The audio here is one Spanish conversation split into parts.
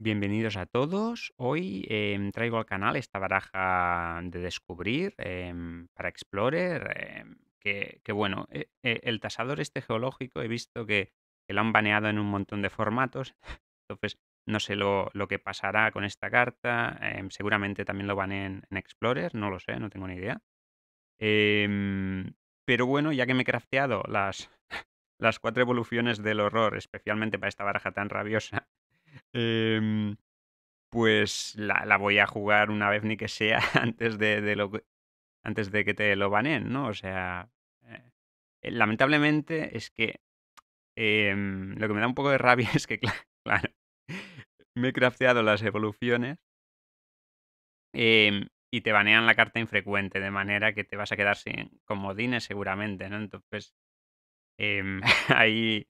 Bienvenidos a todos. Hoy em, traigo al canal esta baraja de descubrir em, para Explorer. Em, que, bueno, eh, eh, el tasador este geológico he visto que, que lo han baneado en un montón de formatos. Entonces, no sé lo, que pasará con esta carta. seguramente también lo baneen en Explorer. No lo sé, no tengo ni idea. pero bueno, ya que me he crafteado las cuatro evoluciones del horror, especialmente para esta baraja tan rabiosa Em, pues la, la, voy a jugar una vez ni que sea antes de, de lo, antes de que te lo banen, ¿no? O sea, eh, eh, lamentablemente es que em, lo que me da un poco de rabia es que, claro, me he crafteado las evoluciones em, y te banean la carta infrecuente, de manera que te vas a quedar sin comodines seguramente, ¿no? Entonces, ahí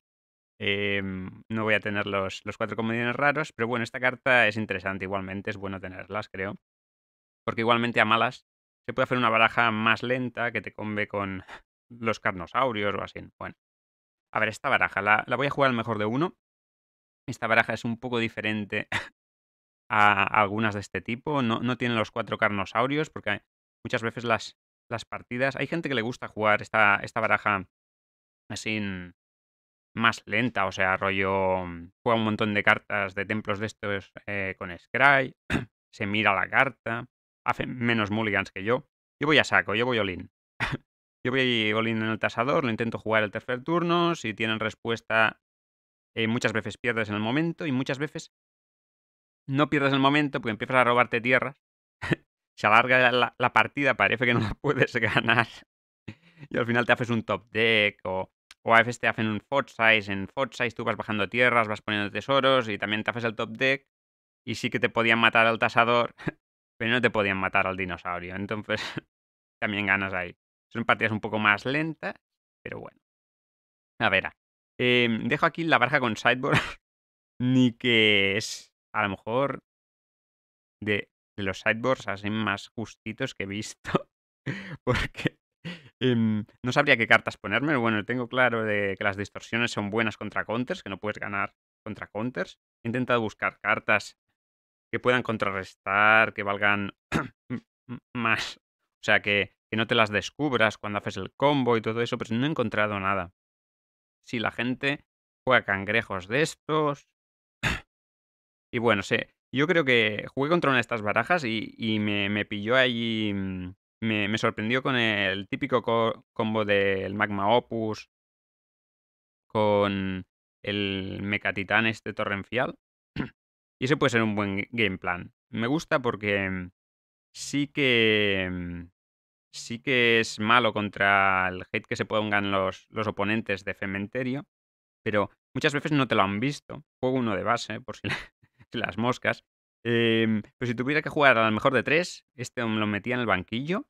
eh, no voy a tener los, los cuatro comodines raros, pero bueno, esta carta es interesante igualmente, es bueno tenerlas, creo. Porque igualmente a malas se puede hacer una baraja más lenta que te combe con los carnosaurios o así. Bueno, a ver, esta baraja la, la voy a jugar al mejor de uno. Esta baraja es un poco diferente a algunas de este tipo. No, no tiene los cuatro carnosaurios porque muchas veces las, las partidas... Hay gente que le gusta jugar esta, esta baraja sin, más lenta, o sea, rollo mm, juega un montón de cartas de templos de estos eh, con Scry, se mira la carta, hace menos mulligans que yo. Yo voy a saco, yo voy olin. yo voy olin en el tasador, lo intento jugar el tercer turno, si tienen respuesta eh, muchas veces pierdes en el momento y muchas veces no pierdes el momento porque empiezas a robarte tierras. se alarga la, la partida, parece que no la puedes ganar y al final te haces un top deck o o a veces te hacen un fort size. En fort size tú vas bajando tierras, vas poniendo tesoros y también te haces el top deck. Y sí que te podían matar al tasador, pero no te podían matar al dinosaurio. Entonces también ganas ahí. Son partidas un poco más lentas, pero bueno. A ver, eh, dejo aquí la baraja con sideboard. Ni que es a lo mejor de, los sideboards así más justitos que he visto. Porque Em, no sabría qué cartas ponerme. bueno, tengo claro de que las distorsiones son buenas contra counters, que no puedes ganar contra counters. He intentado buscar cartas que puedan contrarrestar, que valgan más. O sea, que, que no te las descubras cuando haces el combo y todo eso, pero no he encontrado nada. Si la gente juega cangrejos de estos. y bueno, sé, yo creo que jugué contra una de estas barajas y, y me, me, pilló allí mm, me, sorprendió con el típico combo del Magma Opus, con el Mecatitán este torrencial. y ese puede ser un buen game plan. Me gusta porque sí que mm, sí que es malo contra el hate que se pongan los, los oponentes de Cementerio, pero muchas veces no te lo han visto. Juego uno de base, por si, las moscas. Em, pero si tuviera que jugar a lo mejor de tres, este me lo metía en el banquillo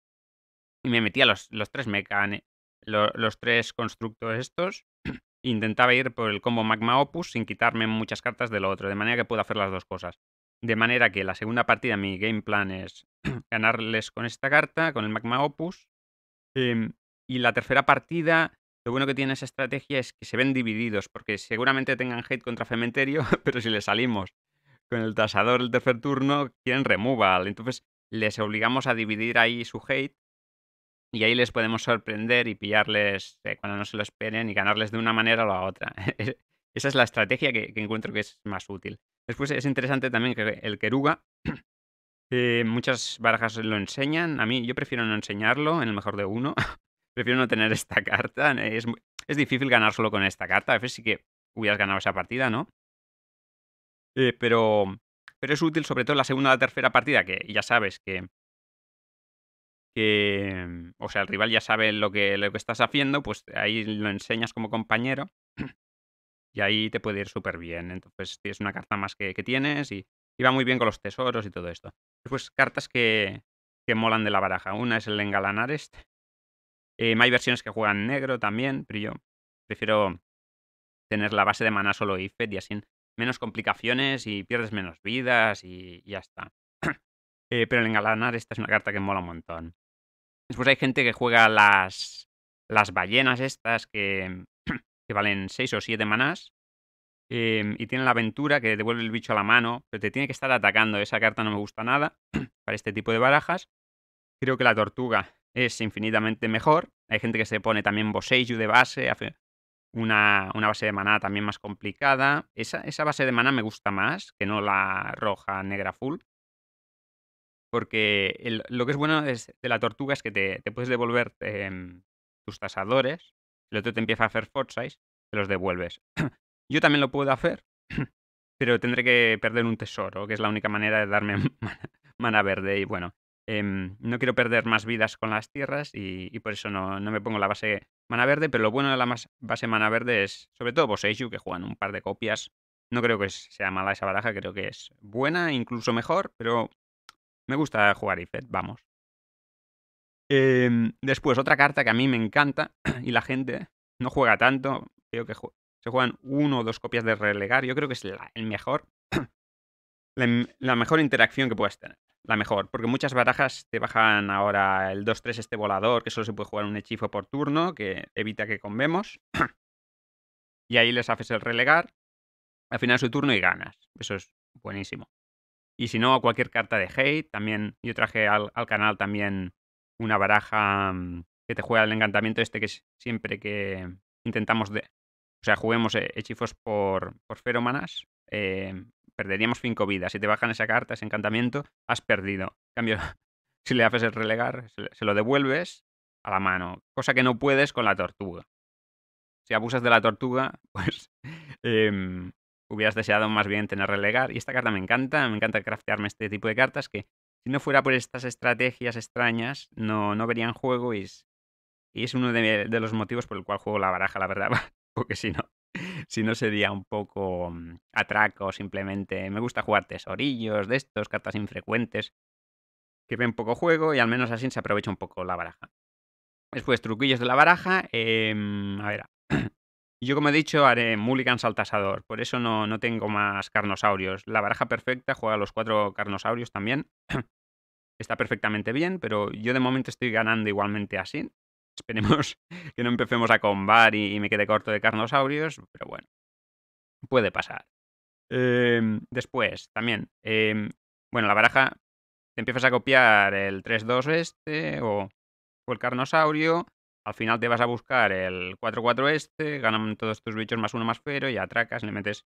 y me metía los, tres mecanes los, tres constructos estos. Intentaba ir por el combo Magma Opus sin quitarme muchas cartas de lo otro, de manera que puedo hacer las dos cosas. De manera que la segunda partida, mi game plan es ganarles con esta carta, con el Magma Opus. Em, y la tercera partida, lo bueno que tiene esa estrategia es que se ven divididos, porque seguramente tengan hate contra Cementerio, pero si le salimos con el tasador el tercer turno, quieren removal. Entonces les obligamos a dividir ahí su hate y ahí les podemos sorprender y pillarles eh, cuando no se lo esperen y ganarles de una manera o la otra. Esa es la estrategia que, encuentro que es más útil. Después es interesante también que el queruga eh, muchas barajas lo enseñan. A mí yo prefiero no enseñarlo en el mejor de uno. prefiero no tener esta carta. Es, es, difícil ganar solo con esta carta. A veces sí que hubieras ganado esa partida, ¿no? Eh, pero, pero es útil sobre todo en la segunda o la tercera partida, que ya sabes que que, o sea, el rival ya sabe lo que, estás haciendo, pues ahí lo enseñas como compañero y ahí te puede ir súper bien. Entonces tienes una carta más que, tienes y, va muy bien con los tesoros y todo esto. Después, cartas que, que molan de la baraja. Una es el engalanar este. Em, hay versiones que juegan negro también, pero yo prefiero tener la base de mana solo IFED y así menos complicaciones y pierdes menos vidas y, ya está. Eh, pero el engalanar esta es una carta que mola un montón. Después hay gente que juega las, las ballenas estas que, valen 6 o 7 manás. Em, y tiene la aventura que devuelve el bicho a la mano, pero te tiene que estar atacando. Esa carta no me gusta nada para este tipo de barajas. Creo que la tortuga es infinitamente mejor. Hay gente que se pone también Boseiju de base, una, una, base de maná también más complicada. Esa, esa base de maná me gusta más que no la roja, negra, full porque lo que es bueno de la tortuga es que te, puedes devolver em, tus tasadores, el otro te empieza a hacer fort size, te los devuelves. Yo también lo puedo hacer, pero tendré que perder un tesoro, que es la única manera de darme mana, verde. Y bueno, em, no quiero perder más vidas con las tierras y, por eso no, me pongo la base mana verde, pero lo bueno de la base mana verde es, sobre todo Boseiju, que juegan un par de copias. No creo que sea mala esa baraja, creo que es buena, incluso mejor, pero me gusta jugar Ifet, vamos. Em, después, otra carta que a mí me encanta y la gente no juega tanto. veo que se juegan uno o dos copias de relegar. Yo creo que es la, el mejor. la, mejor interacción que puedes tener. La mejor. Porque muchas barajas te bajan ahora el 2-3 este volador, que solo se puede jugar un hechizo por turno, que evita que convemos. y ahí les haces el relegar. Al final su turno y ganas. Eso es buenísimo. Y si no, cualquier carta de hate. También yo traje al, canal también una baraja mm, que te juega el encantamiento este que siempre que intentamos O sea, juguemos eh, hechizos por, por feromanas. Eh, perderíamos cinco vidas. Si te bajan esa carta, ese encantamiento, has perdido. En cambio, si le haces el relegar, se lo devuelves a la mano. Cosa que no puedes con la tortuga. Si abusas de la tortuga, pues em, hubieras deseado más bien tener relegar. Y esta carta me encanta, me encanta craftearme este tipo de cartas que si no fuera por estas estrategias extrañas no, no verían juego y es, uno de, los motivos por el cual juego la baraja, la verdad, porque si no, si no sería un poco mm, atraco, simplemente me gusta jugar tesorillos de estos, cartas infrecuentes que ven poco juego y al menos así se aprovecha un poco la baraja. Después, truquillos de la baraja. Em, a ver, yo, como he dicho, haré Mulligan saltasador, por eso no, no tengo más carnosaurios. La baraja perfecta juega los cuatro carnosaurios también. Está perfectamente bien, pero yo de momento estoy ganando igualmente así. Esperemos que no empecemos a combar y, me quede corto de carnosaurios, pero bueno, puede pasar. Em, después, también, em, bueno, la baraja, te empiezas a copiar el 3-2 este o, o el carnosaurio al final te vas a buscar el 4-4 este, ganan todos tus bichos más uno más fero y atracas, le metes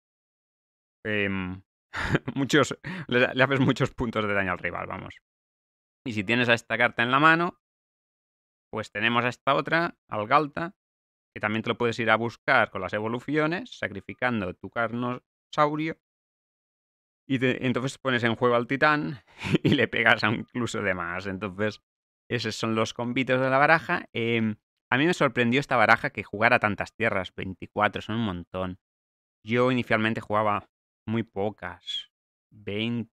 em, muchos, le, haces muchos puntos de daño al rival, vamos. Y si tienes a esta carta en la mano, pues tenemos a esta otra, al Galta, que también te lo puedes ir a buscar con las evoluciones, sacrificando tu carnosaurio. Y entonces pones en juego al titán y le pegas a incluso demás Entonces, esos son los convitos de la baraja. Em, a mí me sorprendió esta baraja que jugara tantas tierras, 24, son un montón. Yo inicialmente jugaba muy pocas, 20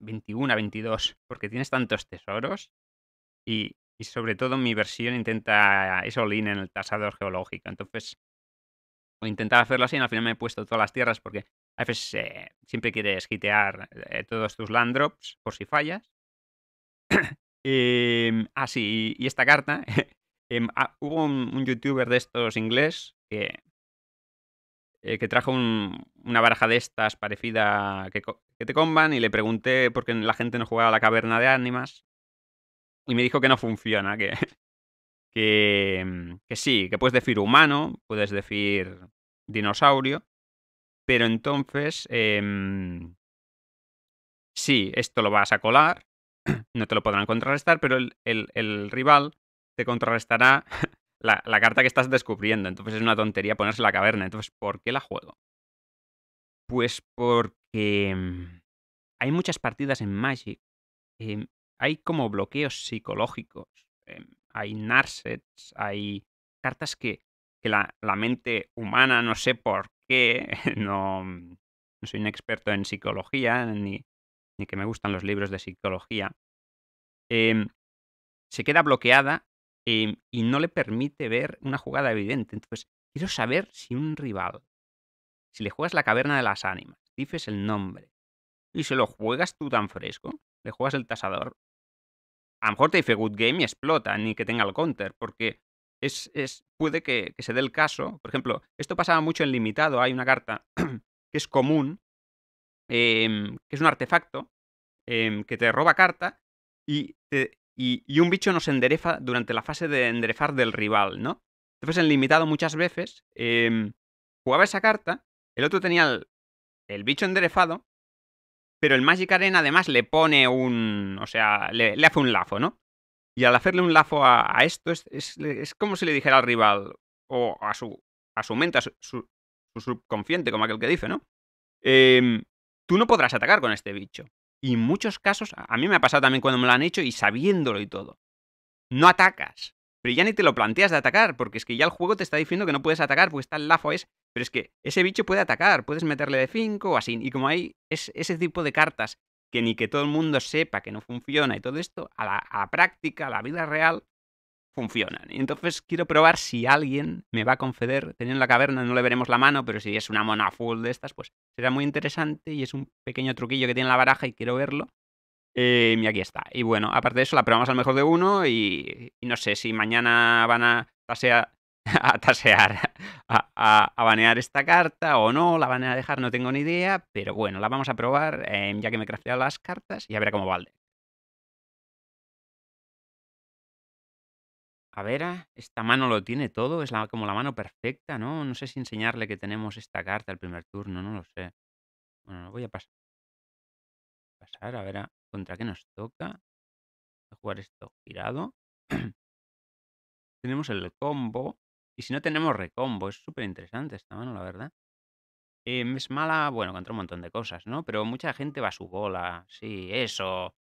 21, 22, porque tienes tantos tesoros y, sobre todo mi versión intenta eso line en el tasador geológico. Entonces, intentaba hacerlo así y al final me he puesto todas las tierras porque a veces eh, siempre quieres quitear eh, todos tus land drops por si fallas. eh, ah, y, esta carta Em, ah, hubo un, youtuber de estos inglés que, eh, que trajo una baraja de estas parecida que, te comban y le pregunté por qué la gente no jugaba a la caverna de ánimas y me dijo que no funciona, que, que, mm, que sí, que puedes decir humano, puedes decir dinosaurio, pero entonces em, sí, esto lo vas a colar, no te lo podrán contrarrestar, pero el, el rival te contrarrestará la, carta que estás descubriendo. Entonces es una tontería ponerse la caverna. Entonces, ¿por qué la juego? Pues porque mm, hay muchas partidas en Magic. Em, hay como bloqueos psicológicos. Em, hay narsets, hay cartas que, la, mente humana, no sé por qué, mm, no, soy un experto en psicología, ni, ni que me gustan los libros de psicología, em, se queda bloqueada Em, y no le permite ver una jugada evidente. Entonces, quiero saber si un rival, si le juegas la caverna de las ánimas, dices el nombre y se lo juegas tú tan fresco, le juegas el tasador, a lo mejor te dice good game y explota, ni que tenga el counter, porque es, es puede que, se dé el caso. Por ejemplo, esto pasaba mucho en limitado, hay una carta que es común, em, que es un artefacto, em, que te roba carta y te y, un bicho nos endereza durante la fase de enderezar del rival, ¿no? Entonces en limitado muchas veces em, jugaba esa carta, el otro tenía el, bicho enderezado, pero el Magic Arena además le pone un... o sea, le, hace un lazo, ¿no? Y al hacerle un lazo a, esto es, como si le dijera al rival o a su, a su mente, a su, su, subconsciente, como aquel que dice, ¿no? Em, tú no podrás atacar con este bicho. Y muchos casos, a mí me ha pasado también cuando me lo han hecho y sabiéndolo y todo. No atacas. Pero ya ni te lo planteas de atacar, porque es que ya el juego te está diciendo que no puedes atacar, porque está el lafo es. Pero es que ese bicho puede atacar, puedes meterle de 5 o así. Y como hay es, ese tipo de cartas que ni que todo el mundo sepa que no funciona y todo esto, a la práctica, a la vida real, funcionan. Y Entonces quiero probar si alguien me va a conceder, teniendo la caverna no le veremos la mano, pero si es una mona full de estas, pues será muy interesante y es un pequeño truquillo que tiene la baraja y quiero verlo. Eh, y aquí está. Y bueno, aparte de eso, la probamos al mejor de uno y, no sé si mañana van a tasear, a, tasear a, banear esta carta o no, la van a dejar, no tengo ni idea, pero bueno, la vamos a probar eh, ya que me he crafteado las cartas y a ver cómo valde. A ver, ah, esta mano lo tiene todo, es la, como la mano perfecta, ¿no? No sé si enseñarle que tenemos esta carta al primer turno, no lo sé. Bueno, lo voy a pasar. Pasar, a ver, ah, ¿contra qué nos toca? Voy a jugar esto girado. tenemos el combo. Y si no tenemos recombo, es súper interesante esta mano, la verdad. Eh, es mala, bueno, contra un montón de cosas, ¿no? Pero mucha gente va a su bola. Sí, eso.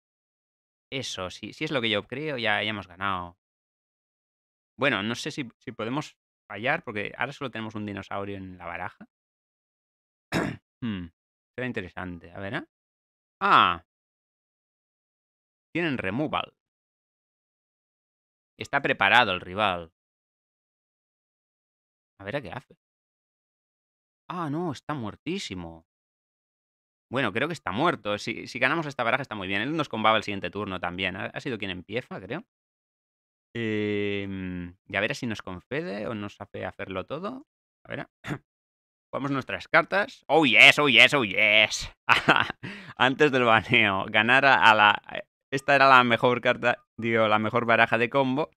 Eso, si, si es lo que yo creo, ya, ya hemos ganado. Bueno, no sé si, podemos fallar, porque ahora solo tenemos un dinosaurio en la baraja. Hmm, será interesante. A ver, ¿eh? Ah. Tienen removal. Está preparado el rival. A ver a qué hace. Ah, no, está muertísimo. Bueno, creo que está muerto. Si, si ganamos esta baraja está muy bien. Él nos combaba el siguiente turno también. ha sido quien empieza, creo. Em, y a ver si nos confede o nos hace hacerlo todo. A ver. Jugamos ah, nuestras cartas. Oh yes, oh yes, oh yes. Antes del baneo. Ganar a la. Eh, esta era la mejor carta. Digo, la mejor baraja de combo.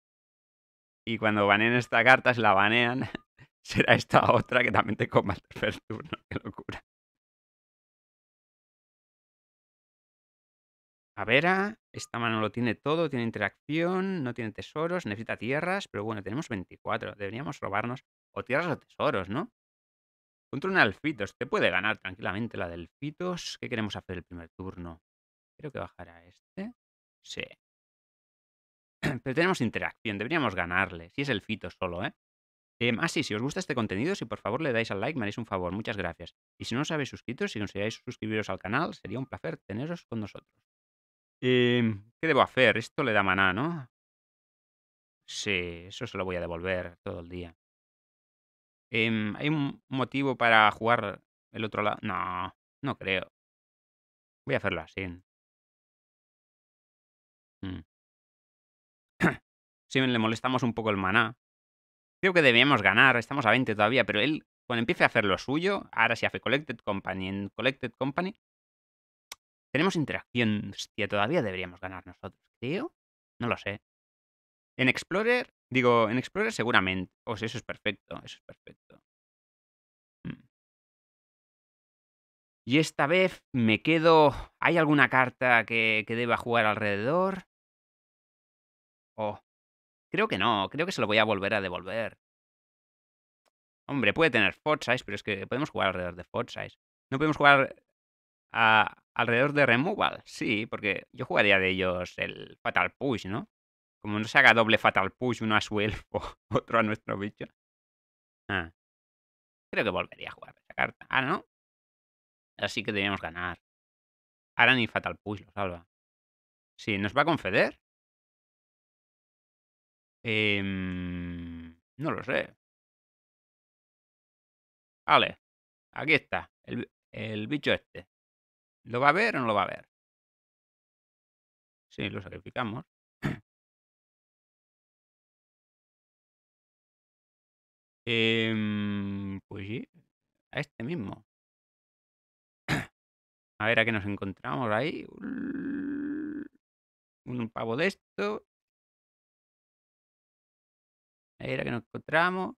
Y cuando baneen esta carta, si la banean, será esta otra que también te coma el tercer turno. Qué locura. A ver. Ah, esta mano lo tiene todo, tiene interacción, no tiene tesoros, necesita tierras, pero bueno, tenemos 24. Deberíamos robarnos o tierras o tesoros, ¿no? Contra un Alfitos. Te puede ganar tranquilamente la del Fitos. ¿Qué queremos hacer el primer turno? Creo que bajará este. Sí. Pero tenemos interacción. Deberíamos ganarle. Si es el Fito solo, ¿eh? Eh, ah, sí, si os gusta este contenido, si por favor le dais al like, me haréis un favor, muchas gracias. Y si no os habéis suscrito, si consideráis suscribiros al canal, sería un placer teneros con nosotros. Eh, ¿Qué debo hacer? Esto le da maná, ¿no? Sí, eso se lo voy a devolver todo el día. Em, ¿Hay un motivo para jugar el otro lado? No, no creo. Voy a hacerlo así. Mm. Sí, si le molestamos un poco el maná. Creo que debíamos ganar, estamos a 20 todavía, pero él, cuando empiece a hacer lo suyo, ahora se hace Collected Company en Collected Company, tenemos interacción. Hostia, todavía deberíamos ganar nosotros, creo. No lo sé. En Explorer, digo, en Explorer seguramente. O sea, eso es perfecto, eso es perfecto. Mm. Y esta vez me quedo... ¿Hay alguna carta que, que deba jugar alrededor? Oh, creo que no, creo que se lo voy a volver a devolver. Hombre, puede tener Fort Size, pero es que podemos jugar alrededor de Fortsize. No podemos jugar alrededor de Removal. Sí, porque yo jugaría de ellos el Fatal Push, ¿no? Como no se haga doble Fatal Push, uno a su elfo, otro a nuestro bicho. Ah. Creo que volvería a jugar esa carta. Ah, ¿no? Así que debíamos ganar. Ahora ni Fatal Push lo salva. Sí, ¿nos va a conceder? Em, no lo sé. Vale. Aquí está. El, el bicho este. ¿Lo va a ver o no lo va a ver? Sí, lo sacrificamos. Eh, pues sí, a este mismo. A ver a qué nos encontramos ahí. Un pavo de esto. A ver a qué nos encontramos.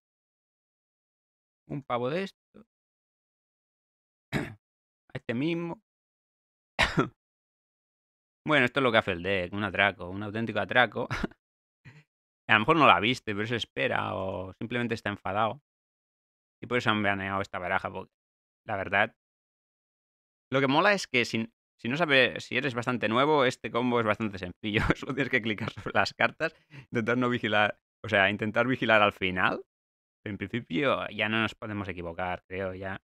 Un pavo de esto. A este mismo. Bueno, esto es lo que hace el deck, un atraco, un auténtico atraco. a lo mejor no la viste, pero se espera o simplemente está enfadado. Y por eso han baneado esta baraja, porque la verdad... Lo que mola es que si, si no sabes, si eres bastante nuevo, este combo es bastante sencillo. Solo tienes que clicar sobre las cartas, intentar no vigilar, o sea, intentar vigilar al final. en principio ya no nos podemos equivocar, creo, ya.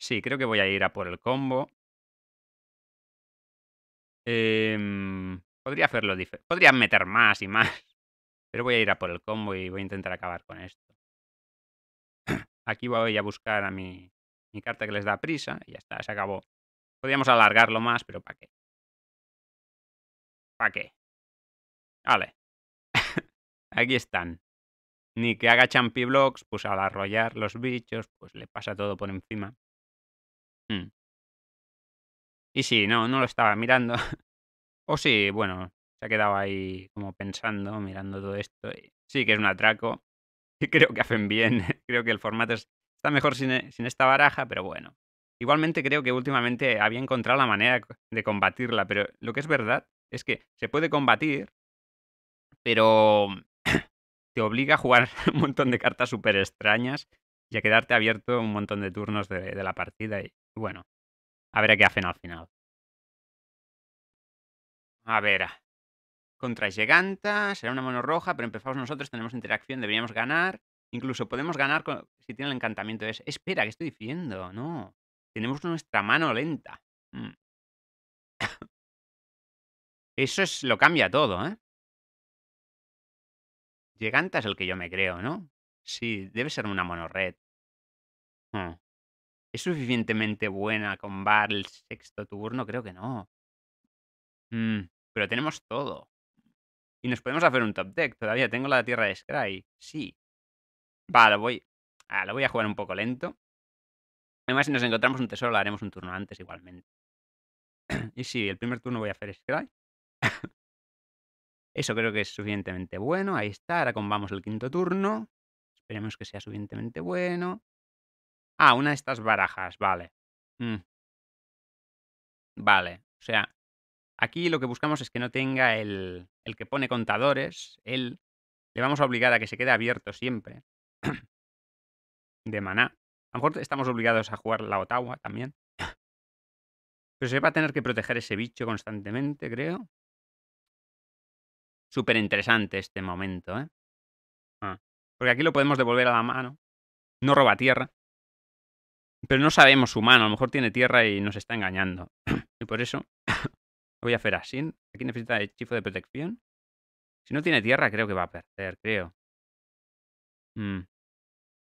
Sí, creo que voy a ir a por el combo. Em, podría hacerlo diferente. Podrían meter más y más. Pero voy a ir a por el combo y voy a intentar acabar con esto. Aquí voy a buscar a mi, mi carta que les da prisa. Y ya está, se acabó. Podríamos alargarlo más, pero ¿para qué? ¿Para qué? Vale. Aquí están. Ni que haga champi blocks, pues al arrollar los bichos, pues le pasa todo por encima. Hmm. Y sí, no, no lo estaba mirando. o sí, bueno, se ha quedado ahí como pensando, mirando todo esto. Sí que es un atraco. Y creo que hacen bien. creo que el formato está mejor e, sin, esta baraja, pero bueno. Igualmente creo que últimamente había encontrado la manera de combatirla, pero lo que es verdad es que se puede combatir, pero te obliga a jugar un montón de cartas súper extrañas y a quedarte abierto un montón de turnos de la partida. Y bueno, a ver a qué hacen al final. A ver. Ah, contra Giganta, será una mono roja, pero empezamos nosotros, tenemos interacción, deberíamos ganar. Incluso podemos ganar si tiene el encantamiento Es Espera, ¿qué estoy diciendo? No. Tenemos nuestra mano lenta. Mm. Eso es, lo cambia todo, ¿eh? Giganta es el que yo me creo, ¿no? Sí, debe ser una red. Mm. ¿Es suficientemente buena con Bar el sexto turno? Creo que no. Mm, pero tenemos todo. Y nos podemos hacer un top deck. Todavía tengo la tierra de Scry. Sí. Va, ah, lo voy. a jugar un poco lento. Además, si nos encontramos un tesoro, lo haremos un turno antes igualmente. y sí, el primer turno voy a hacer Scry. Eso creo que es suficientemente bueno. Ahí está. Ahora combamos el quinto turno. Esperemos que sea suficientemente bueno. Ah, una de estas barajas, vale. Mm. Vale, o sea, aquí lo que buscamos es que no tenga el, el que pone contadores, él. Le vamos a obligar a que se quede abierto siempre. de maná. A lo mejor estamos obligados a jugar la Ottawa también. Pero se va a tener que proteger ese bicho constantemente, creo. Súper interesante este momento, ¿eh? Ah, porque aquí lo podemos devolver a la mano. No roba tierra. Pero no sabemos su mano. a lo mejor tiene tierra y nos está engañando. y por eso voy a hacer así. Aquí necesita el chifo de protección. Si no tiene tierra, creo que va a perder, creo. Mm.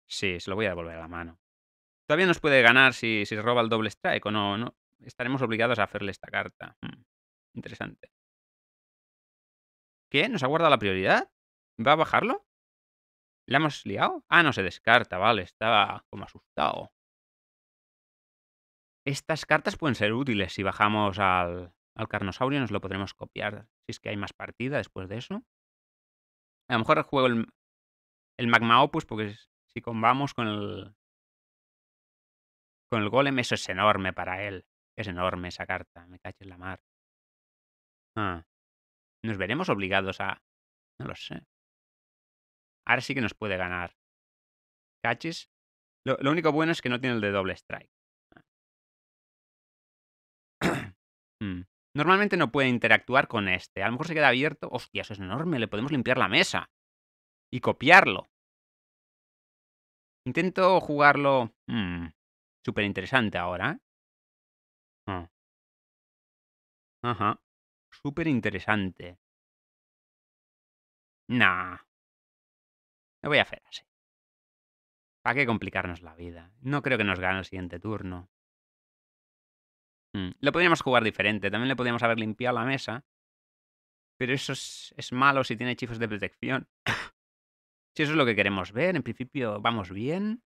Sí, se lo voy a devolver a la mano. Todavía nos puede ganar si, si roba el doble strike o no, no. Estaremos obligados a hacerle esta carta. Mm, interesante. ¿Qué? ¿Nos ha guardado la prioridad? ¿Va a bajarlo? ¿La hemos liado? Ah, no, se descarta, vale. Estaba como asustado. Estas cartas pueden ser útiles. Si bajamos al, carnosaurio nos lo podremos copiar. Si es que hay más partida después de eso. A lo mejor juego el, Magma Opus porque si combamos con el, con el golem, eso es enorme para él. Es enorme esa carta, me caches en la mar. Ah, nos veremos obligados a... No lo sé. Ahora sí que nos puede ganar. ¿Caches? Lo, lo único bueno es que no tiene el de doble strike. Mm. Normalmente no puede interactuar con este. A lo mejor se queda abierto. Hostia, eso es enorme. Le podemos limpiar la mesa. Y copiarlo. Intento jugarlo... Mm, Super Súper interesante ahora. Ah. Ajá. Súper interesante. Nah. Me voy a hacer así. ¿Para qué complicarnos la vida? No creo que nos gane el siguiente turno. Mm. Lo podríamos jugar diferente. También le podríamos haber limpiado la mesa. Pero eso es, malo si tiene hechizos de protección. si eso es lo que queremos ver, en principio vamos bien.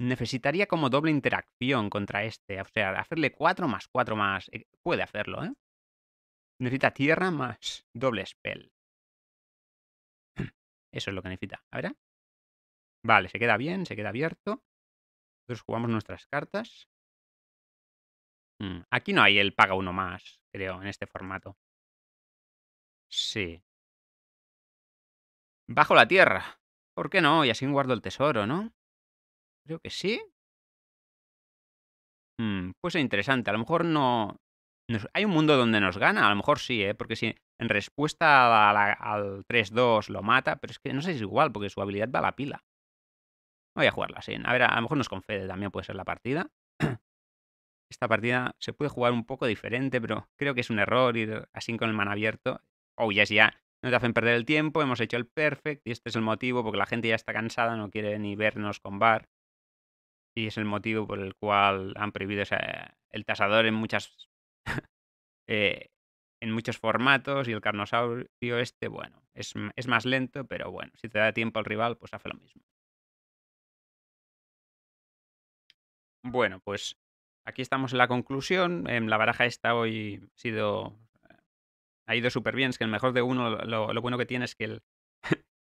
Necesitaría como doble interacción contra este. O sea, hacerle 4 más 4 más. Eh, puede hacerlo, ¿eh? Necesita tierra más doble spell. Eso es lo que necesita. A ver. Ah. Vale, se queda bien, se queda abierto. entonces jugamos nuestras cartas. Mm, aquí no hay el paga uno más, creo, en este formato. Sí. Bajo la tierra. ¿Por qué no? Y así guardo el tesoro, ¿no? Creo que sí. Mm, pues es interesante. A lo mejor no... Hay un mundo donde nos gana. A lo mejor sí, ¿eh? Porque si en respuesta al 3-2 lo mata, pero es que no sé si es igual, porque su habilidad va a la pila. Voy a jugarla, así. A ver, a lo mejor nos confede también puede ser la partida esta partida se puede jugar un poco diferente, pero creo que es un error ir así con el man abierto. Oh, ya ya. No te hacen perder el tiempo, hemos hecho el perfect y este es el motivo porque la gente ya está cansada, no quiere ni vernos con bar. Y es el motivo por el cual han prohibido el tasador en muchas. Eh, en muchos formatos y el carnosaurio este, bueno, es, es más lento, pero bueno, si te da tiempo al rival, pues hace lo mismo. Bueno, pues Aquí estamos en la conclusión. Em, la baraja esta hoy ha sido. Ha ido súper bien. Es que el mejor de uno, lo, bueno que tiene es que el,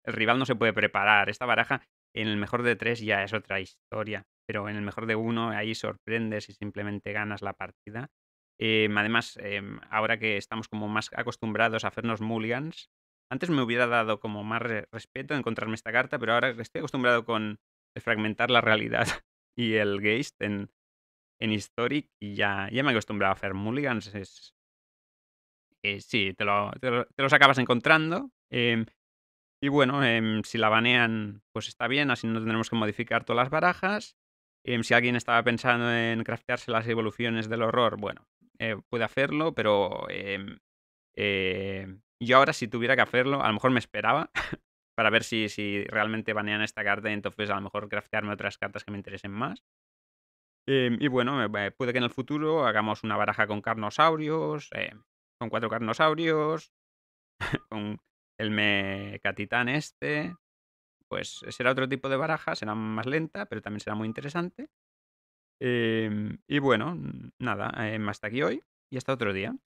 rival no se puede preparar. Esta baraja en el mejor de tres ya es otra historia, pero en el mejor de uno ahí sorprendes y simplemente ganas la partida. Em, además, em, ahora que estamos como más acostumbrados a hacernos mulligans, antes me hubiera dado como más respeto encontrarme esta carta, pero ahora estoy acostumbrado con fragmentar la realidad y el geist en, en Historic y ya, ya me he a hacer mulligans. Es, eh, sí, te, lo, te, los acabas encontrando. Em, y bueno, em, si la banean, pues está bien, así no tendremos que modificar todas las barajas. Em, si alguien estaba pensando en craftearse las evoluciones del horror, bueno, eh, puede hacerlo, pero eh, yo ahora si tuviera que hacerlo, a lo mejor me esperaba para ver si, si realmente banean esta carta, entonces a lo mejor craftearme otras cartas que me interesen más. Em, y bueno, eh, eh, puede que en el futuro hagamos una baraja con carnosaurios, eh, con cuatro carnosaurios, con el mecatitán este. Pues será otro tipo de baraja, será más lenta, pero también será muy interesante. Em, y bueno, nada, em, hasta aquí hoy y hasta otro día.